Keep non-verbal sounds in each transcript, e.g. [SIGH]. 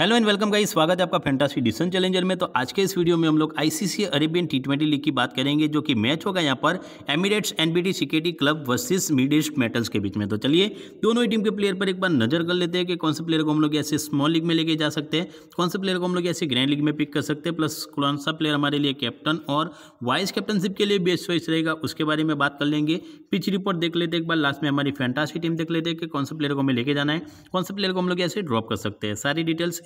hello and welcome guys स्वागत है आपका फेंटासी डिसन चैलेंजर में तो आज के इस वीडियो में हम लोग ICC Arabian T twenty league की बात करेंगे जो कि मैच होगा यहाँ पर एमिरेट्स एनबीटी सिकेटी club versus mid east metals के बीच में तो चलिए दोनों ही टीम के प्लेयर पर एक बार नजर कर लेते हैं कि कौन से प्लेयर को हम लोग ऐसे स्मॉल लीग में लेके जा सकते हैं कौन से प्लेयर को हम लोग ऐसे ग्रैंड लीग में पिक कर सकते हैं प्लस कौन सा प्लेयर हमारे लिए कैप्टन और वाइस कैप्टनशिप के लिए बेस्ट चॉइस रहेगा उसके बारे में बात कर लेंगे पिच रिपोर्ट देख लेते हैं एक बार लास्ट में हमारी फैंटासी टीम देख लेते हैं कि कौन से प्लेयर को हमें लेके जाना है कौन से प्लेयर को हम लोग ऐसे ड्रॉप कर सकते हैं सारी डिटेल्स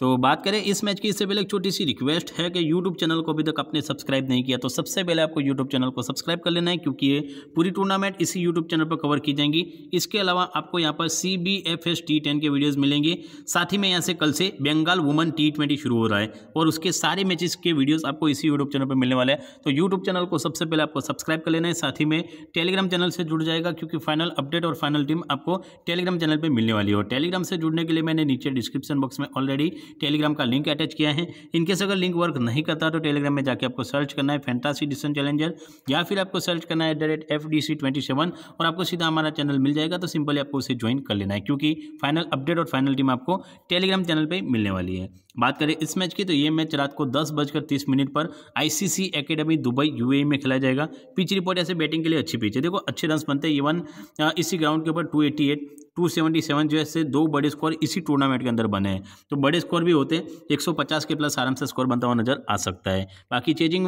तो बात करें इस मैच की इससे पहले एक छोटी सी रिक्वेस्ट है कि यूट्यूब चैनल को अभी तक आपने सब्सक्राइब नहीं किया तो सबसे पहले आपको यूट्यूब चैनल को सब्सक्राइब कर लेना है क्योंकि ये पूरी टूर्नामेंट इसी यूट्यूब चैनल पर कवर की जाएंगी इसके अलावा आपको यहाँ पर C B F S T ten के वीडियोज़ मिलेंगे साथ ही में यहाँ से कल से बंगाल वुमन टी ट्वेंटी शुरू हो रहा है और उसके सारे मैचेस के वीडियोज़ आपको इसी यूट्यूब चैनल पर मिलने वाले हैं तो यूट्यूब चैनल को सबसे पहले आपको सब्सक्राइब कर लेना है साथ ही में टेलीग्राम चैनल से जुड़ जाएगा क्योंकि फाइनल अपडेट और फाइनल टीम आपको टेलीग्राम चैनल पर मिलने वाली है और टेलीग्राम से जुड़ने के लिए मैंने नीचे डिस्क्रिप्शन बॉक्स में ऑलरेडी टेलीग्राम का लिंक अटैच किया है इनकेस अगर लिंक वर्क नहीं करता तो टेलीग्राम में जाकर आपको सर्च करना है फैंटासी डिसन चैलेंजर या फिर आपको सर्च करना है at the rate F D C twenty seven और आपको सीधा हमारा चैनल मिल जाएगा तो सिंपली आपको उसे ज्वाइन कर लेना है क्योंकि फाइनल अपडेट और फाइनल टीम आपको टेलीग्राम चैनल पर मिलने वाली है बात करें इस मैच की तो ये मैच रात को दस बजकर तीस मिनट पर आईसीसी एकेडमी दुबई यूएई में खेला जाएगा पिच रिपोर्ट ऐसे बैटिंग के लिए अच्छी पिच है देखो अच्छे रन बनते हैं इवन इसी ग्राउंड के ऊपर टू एटी एट 277 जो है से दो बड़े स्कोर इसी टूर्नामेंट के अंदर बने हैं तो बड़े स्कोर भी होते हैं 150 के प्लस आराम से स्कोर बनता हुआ नजर आ सकता है बाकी चेजिंग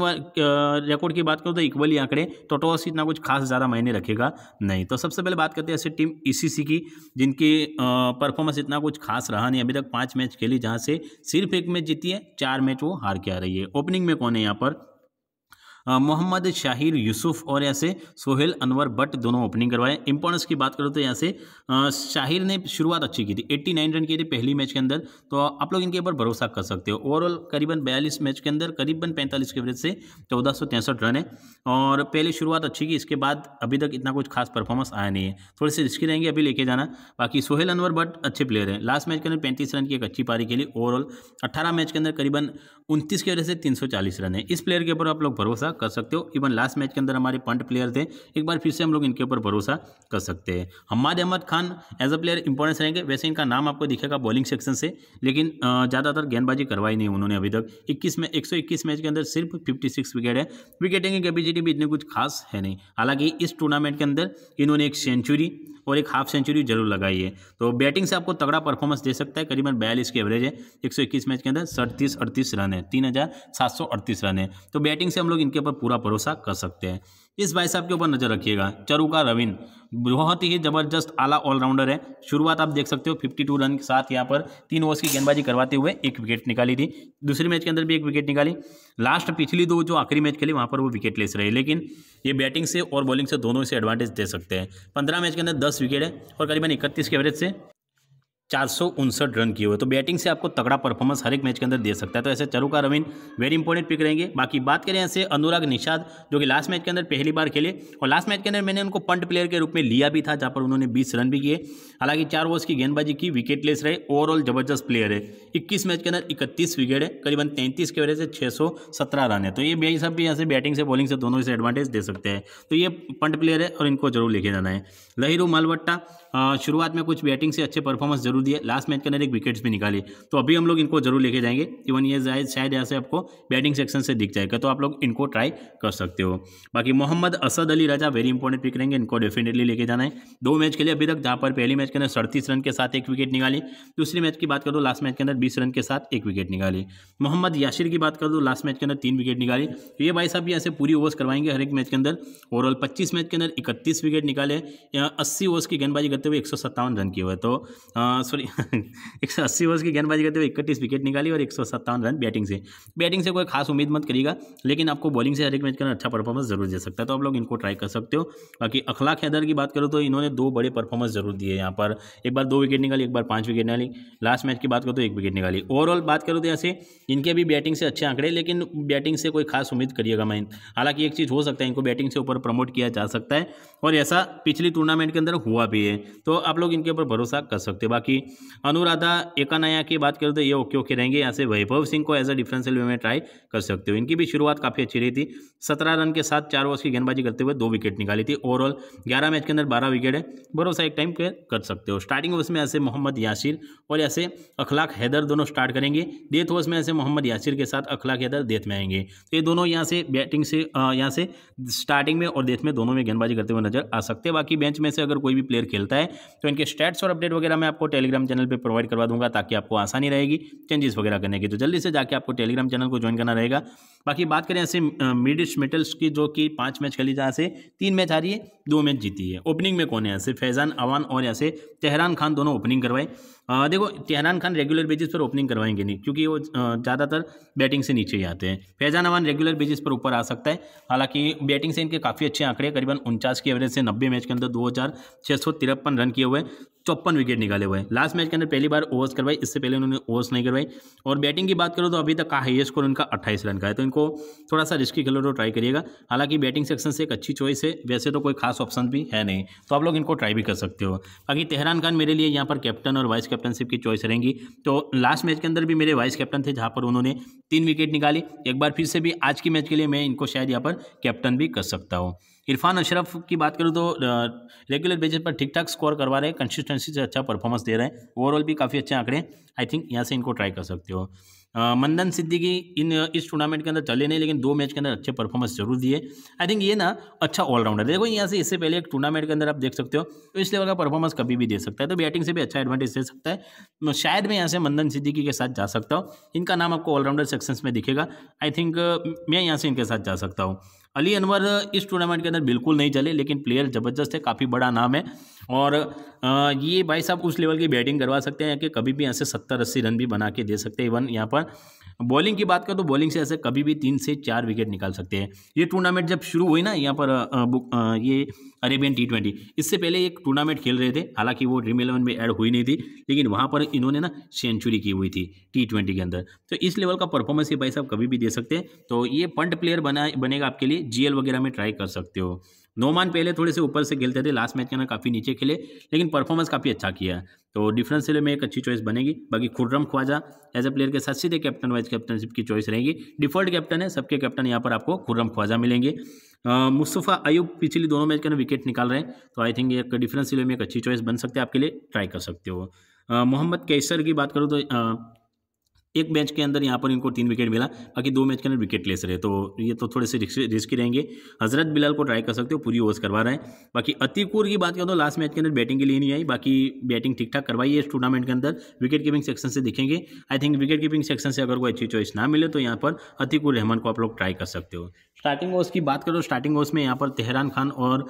रिकॉर्ड की बात करूँ तो इक्वली आंकड़े टोटोस इतना कुछ खास ज़्यादा मायने रखेगा नहीं तो सबसे पहले बात करते हैं ऐसे टीम ई e की जिनकी परफॉर्मेंस इतना कुछ खास रहा नहीं अभी तक पाँच मैच खेली जहाँ से सिर्फ एक मैच जीती है चार मैच वो हार के आ रही है ओपनिंग में कौन है यहाँ पर मोहम्मद शाहिर यूसुफ और यहाँ से सोहेल अनवर बट दोनों ओपनिंग करवाए इंपॉर्टेंस की बात करो तो यहाँ से शाहिर ने शुरुआत अच्छी की थी 89 रन किए थे पहली मैच के अंदर तो आप लोग इनके ऊपर भरोसा कर सकते हो ओवरऑल करीबन बयालीस मैच के अंदर करीबन पैंतालीस के एवरेज से चौदह रन है और पहले शुरुआत अच्छी की इसके बाद अभी तक इतना कुछ खास परफॉर्मेंस आया नहीं है थोड़े से रिस्की रहेंगे अभी लेके जाना बाकी सोहेल अनवर बट अच्छे प्लेयर हैं लास्ट मैच के अंदर पैंतीस रन की एक अच्छी पारी के लिए ओवरऑल अट्ठारह मैच के अंदर करीबन उनतीस के एवरेज से तीन रन है इस प्लेयर के ऊपर आप लोग भरोसा भरोसा कर सकते हो इवन लास्ट मैच के अंदर हमारे पंट प्लेयर थे एक बार फिर से हम लोग इनके ऊपर भरोसा कर सकते हैं Hammad Ahmed Khan as a player importance रहेंगे वैसे इनका नाम आपको दिखेगा बॉलिंग सेक्शन से लेकिन ज़्यादातर गेंदबाजी करवाई नहीं उन्होंने अभी तक इक्कीस में एक मैच के अंदर सिर्फ फिफ्टी विकेट है विकेटिंग की कैपेसिटी भी इतनी कुछ खास है नहीं हालांकि इस टूर्नामेंट के अंदर इन्होंने एक सेंचुरी और एक हाफ सेंचुरी जरूर लगाई है तो बैटिंग से आपको तगड़ा परफॉर्मेंस दे सकता है करीबन बयालीस की एवरेज है 121 मैच के अंदर सड़तीस अड़तीस रन है तीन हज़ार रन है तो बैटिंग से हम लोग इनके ऊपर पूरा भरोसा कर सकते हैं इस भाई साहब के ऊपर नज़र रखिएगा चरुका रविंद्र बहुत ही जबरदस्त आला ऑलराउंडर है शुरुआत आप देख सकते हो 52 रन के साथ यहाँ पर तीन ओवर्स की गेंदबाजी करवाते हुए एक विकेट निकाली थी दूसरे मैच के अंदर भी एक विकेट निकाली लास्ट पिछली दो जो आखिरी मैच खेली वहाँ पर वो विकेट लेस रहे लेकिन ये बैटिंग से और बॉलिंग से दोनों से एडवांटेज दे सकते हैं पंद्रह मैच के अंदर दस विकेट है और करीबन इकतीस के एवरेज से चार रन किए हुए तो बैटिंग से आपको तगड़ा परफॉर्मेंस हर एक मैच के अंदर दे सकता है तो ऐसे Charuka Raveen very important pick रहेंगे बाकी बात करें ऐसे अनुराग निषाद जो कि लास्ट मैच के अंदर पहली बार खेले और लास्ट मैच के अंदर मैंने उनको पंट प्लेयर के रूप में लिया भी था जहाँ पर उन्होंने बीस रन भी किए हालांकि चार ओवर्स की गेंदबाजी की विकेट लेस रहे ओवरऑल जबरदस्त प्लेयर है इक्कीस मैच के अंदर इकतीस विकेट है करीबन तैंतीस के वजह से छः रन है तो ये मेरे सब भी यहाँ से बैटिंग से बॉलिंग से दोनों से एडवांटेज दे सकते हैं तो ये पंट प्लेयर है और इनको जरूर लेके जाना है लहिरू मालवट्टा शुरुआत में कुछ बैटिंग से अच्छे परफॉर्मेंस जरूर दिए लास्ट मैच के अंदर एक विकेट्स भी निकाली तो अभी हम लोग इनको जरूर लेके जाएंगे इवन ये शायद यहाँ से आपको बैटिंग सेक्शन से दिख जाएगा तो आप लोग इनको ट्राई कर सकते हो बाकी Mohammad Asad Ali Raja very important pick रहेंगे इनको डेफिनेटली लेके जाना है दो मैच के लिए अभी तक जहाँ पर पहली मैच के अंदर सड़तीस रन के साथ एक विकेट निकाली दूसरी मैच की बात करो लास्ट मैच के अंदर बीस रन के साथ एक विकेट निकाली मोहम्मद याशिर की बात कर दो लास्ट मैच के अंदर तीन विकेट निकाली तो ये भाई साहब यहाँ से पूरी ओवर्स करवाएंगे हर एक मैच के अंदर ओवरऑल पच्चीस मैच के अंदर इकतीस विकेट निकाले अस्सी ओवर्स की गेंदबाजी करते हुए एक रन किए हुए तो सॉरी [LAUGHS] एक सौ अस्सी ओवर की गेंदबाजी करते हुए इकतीस विकेट निकाली और एक रन बैटिंग से बैटिंग से कोई खास उम्मीद मत करिएगा लेकिन आपको बॉलिंग से हर एक मैच का अच्छा परफॉर्मेंस जरूर दे सकता है तो आप लोग इनको ट्राई कर सकते हो बाकी अखलाक हैदर की बात करो तो इन्होंने दो बड़े परफॉर्मेंस जरूर दिए यहाँ पर एक बार दो विकेट निकाली एक बार पाँच विकेट निकाली लास्ट मैच की बात करो तो एक विकेट निकाली ओवरऑल बात करो तो यहाँ से इनके भी बैटिंग से अच्छे आंकड़े लेकिन बैटिंग से कोई खास उम्मीद करिएगा मैं हालांकि एक चीज़ हो सकता है इनको बैटिंग से ऊपर प्रमोट किया जा सकता है और ऐसा पिछली टूर्नामेंट के अंदर हुआ भी है तो आप लोग इनके ऊपर भरोसा कर सकते बाकी अनुराधा एकानाया की बात करें तो ये ओके ओके रहेंगे यहाँ से वैभव सिंह को एज अ डिफरेंशियल वे में ट्राई कर सकते हो इनकी भी शुरुआत काफ़ी अच्छी रही थी सत्रह रन के साथ चार ओवर्स की गेंदबाजी करते हुए दो विकेट निकाली थी ओवरऑल ग्यारह मैच के अंदर बारह विकेट है भरोसा एक टाइम कर सकते हो स्टार्टिंग ओवर्स में ऐसे मोहम्मद यासिर और ऐसे अखलाक हैदर दोनों स्टार्ट करेंगे डेथ ओवर्स में ऐसे मोहम्मद यासिर के साथ अखलाक हैदर डेथ में आएंगे तो ये दोनों यहाँ से बैटिंग से यहाँ से स्टार्टिंग में और डेथ में दोनों में गेंदबाजी करते हुए नजर आ सकते हैं बाकी बेंच में से अगर कोई भी प्लेयर खेलता है है तो इनके स्टेट्स और अपडेट वगैरह मैं आपको टेलीग्राम चैनल पर प्रोवाइड करवा दूंगा ताकि आपको आसानी रहेगी चेंजेस वगैरह करने की तो जल्दी से जाकर आपको टेलीग्राम चैनल को ज्वाइन करना रहेगा बाकी बात करें ऐसे मिडिश मेटल्स की जो कि पाँच मैच खेली जहाँ से तीन मैच हारी है दो मैच जीती है ओपनिंग में कौन है ऐसे फैजान अवान और ऐसे तेहरान खान दोनों ओपनिंग करवाए देखो तेहरान खान रेगुलर बेसिस पर ओपनिंग करवाएंगे नहीं क्योंकि वो ज़्यादातर बैटिंग से नीचे ही आते हैं फैजान अवान रेगुलर बेसिस पर ऊपर आ सकता है हालांकि बैटिंग से इनके काफ़ी अच्छे आंकड़े करीबन उनचास की एवरेज से नब्बे मैच के अंदर दो रन किए हुए चौपन विकेट निकाले हुए लास्ट मैच के अंदर पहली बार ओवर्स करवाई इससे पहले उन्होंने ओवर्स नहीं करवाई और बैटिंग की बात करो तो अभी तक का हाइएस्ट स्कोर उनका अट्ठाईस रन का है तो इनको थोड़ा सा रिस्की खेलो तो ट्राई करिएगा हालांकि बैटिंग सेक्शन से एक अच्छी चॉइस है वैसे तो कोई खास ऑप्शन भी है नहीं तो आप लोग इनको ट्राई भी कर सकते हो बाकी तेहरान खान मेरे लिए यहाँ पर कैप्टन और वाइस कैप्टनशिप की चॉइस रहेंगी तो लास्ट मैच के अंदर भी मेरे वाइस कैप्टन थे जहाँ पर उन्होंने तीन विकेट निकाली एक बार फिर से भी आज की मैच के लिए मैं इनको शायद यहाँ पर कैप्टन भी कर सकता हूँ इरफान अशरफ की बात करूँ तो रेगुलर बेसिस पर ठीक ठाक स्कोर करवा रहे हैं कंसिस्टेंसी से अच्छा परफॉर्मेंस दे रहे हैं ओवरऑल भी काफ़ी अच्छे आंकड़े आई थिंक यहाँ से इनको ट्राई कर सकते हो मंदन सिद्दीकी इन इस टूर्नामेंट के अंदर चले नहीं लेकिन दो मैच के अंदर अच्छे परफॉर्मेंस जरूर दिए आई थिंक ये ना अच्छा ऑलराउंडर देखो यहाँ से इससे पहले एक टूर्नामेंट के अंदर आप देख सकते हो तो इस लेवल का परफॉर्मेंस कभी भी दे सकता है तो बैटिंग से भी अच्छा एडवांटेज दे सकता है शायद मैं यहाँ से मंदन सिद्दीकी के साथ जा सकता हूँ इनका नाम आपको ऑलराउंडर सेक्शंस में दिखेगा आई थिंक मैं यहाँ से इनके साथ जा सकता हूँ अली अनवर इस टूर्नामेंट के अंदर बिल्कुल नहीं चले लेकिन प्लेयर ज़बरदस्त है काफ़ी बड़ा नाम है और ये भाई साहब उस लेवल की बैटिंग करवा सकते हैं कि कभी भी ऐसे सत्तर अस्सी रन भी बना के दे सकते हैं इवन यहाँ पर बॉलिंग की बात करें तो बॉलिंग से ऐसे कभी भी तीन से चार विकेट निकाल सकते हैं ये टूर्नामेंट जब शुरू हुई ना यहाँ पर ये अरेबियन टी ट्वेंटी इससे पहले एक टूर्नामेंट खेल रहे थे हालांकि वो ड्रीम इलेवन में ऐड हुई नहीं थी लेकिन वहाँ पर इन्होंने ना सेंचुरी की हुई थी टी ट्वेंटी के अंदर तो इस लेवल का परफॉर्मेंस ये भाई साहब कभी भी दे सकते हैं तो ये पंट प्लेयर बना बनेगा आपके लिए जीएल वगैरह में ट्राई कर सकते हो नोमान पहले थोड़े से ऊपर से खेलते थे लास्ट मैच के ना काफ़ी नीचे खेले लेकिन परफॉर्मेंस काफ़ी अच्छा किया है तो डिफरेंस सिले में एक अच्छी चॉइस बनेगी बाकी Khurram Khawaja as a player के साथ सीधे कैप्टन वाइज कैप्टनशिप की चॉइस रहेगी डिफॉल्ट कैप्टन है सबके कैप्टन यहाँ पर आपको खुर्रम ख्वाजा मिलेंगे मुस्तफ़ा अयूब पिछली दोनों मैच के ना विकेट निकाल रहे हैं तो आई थिंक एक डिफरेंस सिले में एक अच्छी चॉइस बन सकते हैं आपके लिए ट्राई कर सकते हो मोहम्मद कैसर की बात करूँ तो एक मैच के अंदर यहाँ पर इनको तीन विकेट मिला बाकी दो मैच के अंदर विकेट लेस रहे तो ये तो थोड़े से रिस्की रहेंगे हजरत बिलाल को ट्राई कर सकते हो पूरी ओवर्स करवा रहे हैं बाकी अतिकूर की बात करें तो लास्ट मैच के अंदर बैटिंग के लिए नहीं आई बाकी बैटिंग ठीक ठाक करवाई है इस टूर्नामेंट के अंदर विकेट कीपिंग सेक्शन से दिखेंगे I think wicket keeping section से अगर कोई अच्छी चॉइस ना मिले तो यहाँ पर अतिकुर रहमान को आप लोग ट्राई कर सकते हो स्टार्टिंग ओस की बात करो स्टार्टिंग ओस में यहाँ पर तेहरान खान और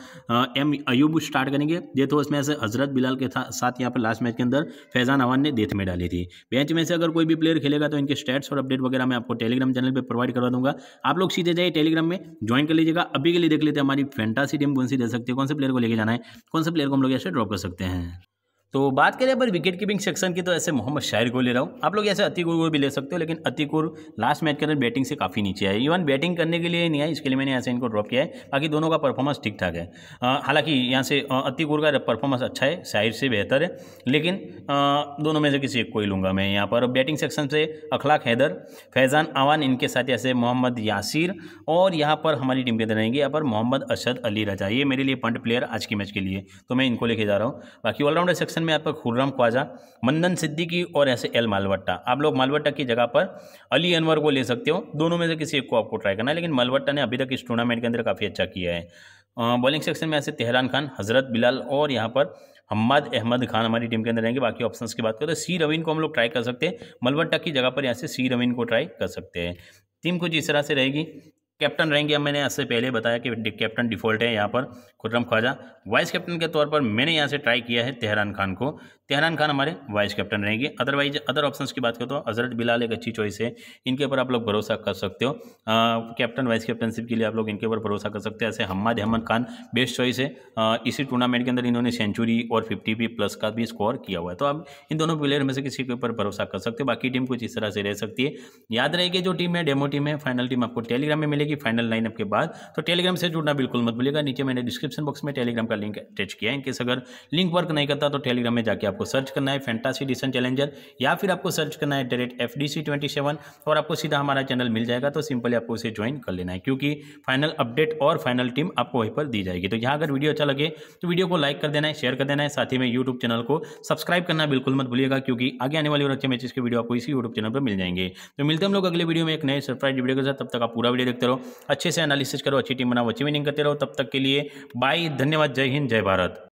एम अयूब स्टार्ट करेंगे डेथ ओस में से हजरत बिलाल के साथ यहाँ पर लास्ट मैच के अंदर फैजान अवान ने डेथ में डाली थी बेंच में से अगर कोई भी प्लेयर खेलेगा तो इनके स्टेट्स और अपडेट वगैरह मैं आपको टेलीग्राम चैनल पर प्रोवाइड करवा दूंगा आप लोग सीधे जाइए टेलीग्राम में ज्वाइन कर लीजिएगा अभी के लिए देख लेते हैं हमारी फैंटासी टीम कौन सी दे सकती है कौन से प्लेयर को लेकर जाना है कौन से प्लेयर को हम लोग ऐसे ड्रॉप कर सकते हैं तो बात करें अगर विकेट कीपिंग सेक्शन की तो ऐसे मोहम्मद शायर को ले रहा हूँ आप लोग ऐसे अतिकुर को भी ले सकते हो लेकिन अतिकुर लास्ट मैच के अंदर बैटिंग से काफ़ी नीचे आए इवन बैटिंग करने के लिए नहीं आए इसके लिए मैंने यहाँ से इनको ड्रॉप किया है बाकी दोनों का परफॉर्मेंस ठीक ठाक है हालांकि यहाँ से अतिकुर का परफॉर्मेंस अच्छा है शायर से बेहतर है लेकिन आ, दोनों में से किसी एक को ही लूँगा मैं यहाँ पर बैटिंग सेक्शन से अखलाक हैदर फैज़ान आवान इनके साथ ऐसे मोहम्मद यासिर और यहाँ पर हमारी टीम के अंदर रहेंगे यहाँ पर मोहम्मद अरशद अली रजा ये मेरे लिए पंट प्लेयर आज के मैच के लिए तो मैं इनको लेके जा रहा हूँ बाकी ऑलराउंडर सेक्शन ऑप्शन में आपका खुर्रम ख्वाजा मंदन सिद्दीकी और ऐसे एल मालवट्टा आप लोग मालवट्टा की जगह पर अली अनवर को ले सकते हो दोनों में से किसी एक को आपको ट्राई करना है लेकिन मालवट्टा ने अभी तक इस टूर्नामेंट के अंदर काफ़ी अच्छा किया है बॉलिंग सेक्शन में ऐसे तेहरान खान हजरत बिलाल और यहाँ पर हम्माद अहमद खान हमारी टीम के अंदर रहेंगे बाकी ऑप्शन की बात करें तो सी रवीन को हम लोग ट्राई कर सकते हैं मलवट्टा की जगह पर यहाँ से सी रवीन को ट्राई कर सकते हैं टीम कुछ इस तरह से रहेगी कैप्टन रहेंगे मैंने इससे पहले बताया कि कैप्टन डिफॉल्ट है यहाँ पर खुर्रम ख्वाजा वाइस कैप्टन के तौर पर मैंने यहाँ से ट्राई किया है तेहरान खान को तेहरान खान हमारे वाइस कैप्टन रहेंगे अदरवाइज अदर ऑप्शन की बात करें तो अजरत बिलाल एक अच्छी चॉइस है इनके ऊपर आप लोग भरोसा कर सकते हो कैप्टन वाइस कैप्टनशिप के लिए आप लोग इनके ऊपर भरोसा कर सकते हैं ऐसे हम्माद अहमद खान बेस्ट चॉइस है इसी टूर्नामेंट के अंदर इन्होंने सेंचुरी और फिफ्टी भी प्लस का भी स्कोर किया हुआ है तो आप इन दोनों प्लेयर में से किसी के ऊपर भरोसा कर सकते हो बाकी टीम कुछ इस तरह से रह सकती है याद रहे कि जो टीम है डेमो टीम है फाइनल टीम आपको टेलीग्राम में मिलेगी फाइनल लाइनअप के बाद तो टेलीग्राम से जुड़ना बिल्कुल मत भूलेगा नीचे मैंने डिस्क्रिप्शन बॉक्स में टेलीग्राम का लिंक अटैच किया है इनकेस अगर लिंक वर्क नहीं करता तो टेलीग्राम में जाकर आपको आपको सर्च करना है फैंटासी डिसन चैलेंजर या फिर आपको सर्च करना है direct F D C twenty seven और आपको सीधा हमारा चैनल मिल जाएगा तो सिंपली आपको उसे ज्वाइन कर लेना है क्योंकि फाइनल अपडेट और फाइनल टीम आपको वहीं पर दी जाएगी तो यहाँ अगर वीडियो अच्छा लगे तो वीडियो को लाइक कर देना है शेयर कर देना है साथ ही में यूट्यूब चैनल को सब्सक्राइब करना बिल्कुल मत भूलिएगा क्योंकि आगे आने वाले और अच्छे मैचेस के वीडियो आपको इसी यूट्यूब चैनल पर मिल जाएंगे तो मिलते हम लोग अगले वीडियो में एक नए सरप्राइज वीडियो के साथ तब तक आप पूरा वीडियो देखते रहो अच्छे से एनालिसिस करो अच्छी टीम बनाओ अच्छी विनिंग करते रहो तब तक के लिए बाय धन्यवाद जय हिंद जय भारत